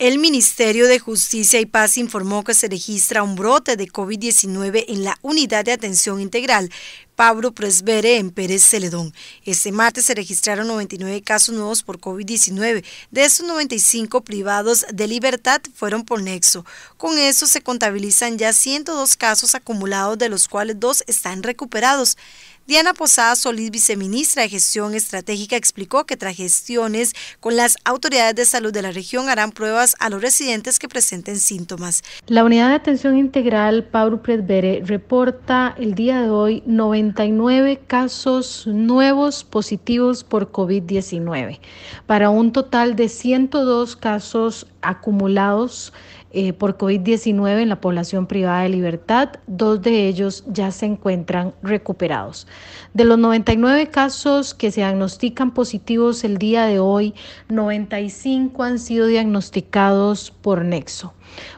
El Ministerio de Justicia y Paz informó que se registra un brote de COVID-19 en la Unidad de Atención Integral Pablo Presbere en Pérez Celedón. Este martes se registraron 99 casos nuevos por COVID-19. De esos 95 privados de libertad fueron por nexo. Con eso se contabilizan ya 102 casos acumulados, de los cuales dos están recuperados. Diana Posada Solís, viceministra de Gestión Estratégica, explicó que tras gestiones con las autoridades de salud de la región harán pruebas a los residentes que presenten síntomas. La unidad de atención integral Pablo Predvere reporta el día de hoy 99 casos nuevos positivos por COVID-19, para un total de 102 casos acumulados eh, por COVID-19 en la población privada de libertad. Dos de ellos ya se encuentran recuperados. De los 99 casos que se diagnostican positivos el día de hoy, 95 han sido diagnosticados por nexo.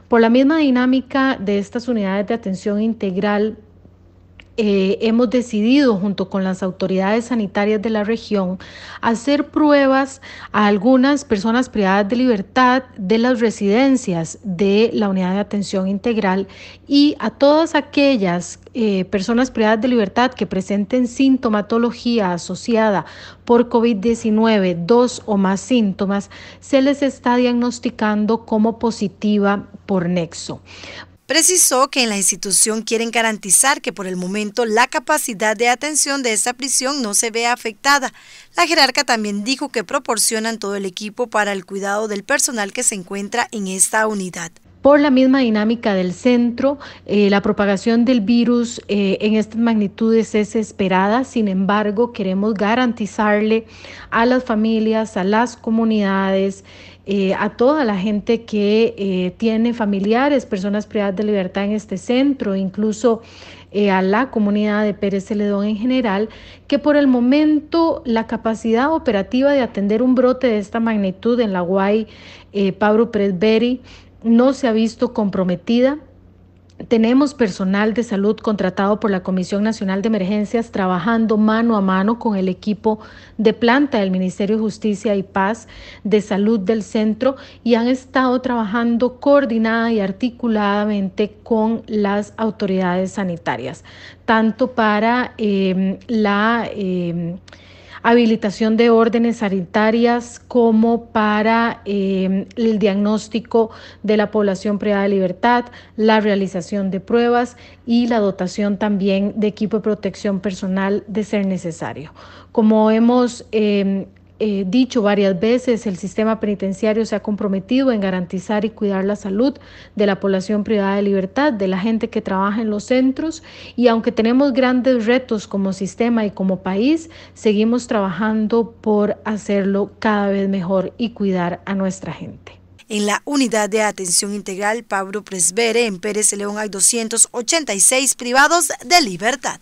Por la misma dinámica de estas unidades de atención integral, eh, hemos decidido junto con las autoridades sanitarias de la región hacer pruebas a algunas personas privadas de libertad de las residencias de la unidad de atención integral y a todas aquellas eh, personas privadas de libertad que presenten sintomatología asociada por COVID-19, dos o más síntomas, se les está diagnosticando como positiva por nexo precisó que en la institución quieren garantizar que por el momento la capacidad de atención de esta prisión no se vea afectada. La jerarca también dijo que proporcionan todo el equipo para el cuidado del personal que se encuentra en esta unidad. Por la misma dinámica del centro, eh, la propagación del virus eh, en estas magnitudes es esperada, sin embargo, queremos garantizarle a las familias, a las comunidades, eh, a toda la gente que tiene familiares, personas privadas de libertad en este centro, incluso a la comunidad de Pérez Celedón en general, que por el momento la capacidad operativa de atender un brote de esta magnitud en la Guay, Pablo Presberi, no se ha visto comprometida. Tenemos personal de salud contratado por la Comisión Nacional de Emergencias trabajando mano a mano con el equipo de planta del Ministerio de Justicia y Paz de Salud del Centro y han estado trabajando coordinada y articuladamente con las autoridades sanitarias, tanto para eh, la... Eh, habilitación de órdenes sanitarias como para em, el diagnóstico de la población privada de libertad, la realización de pruebas y la dotación también de equipo de protección personal de ser necesario. Como hemos em, eh, dicho varias veces, el sistema penitenciario se ha comprometido en garantizar y cuidar la salud de la población privada de libertad, de la gente que trabaja en los centros y aunque tenemos grandes retos como sistema y como país, seguimos trabajando por hacerlo cada vez mejor y cuidar a nuestra gente. En la unidad de atención integral Pablo Presbere en Pérez León hay 286 privados de libertad.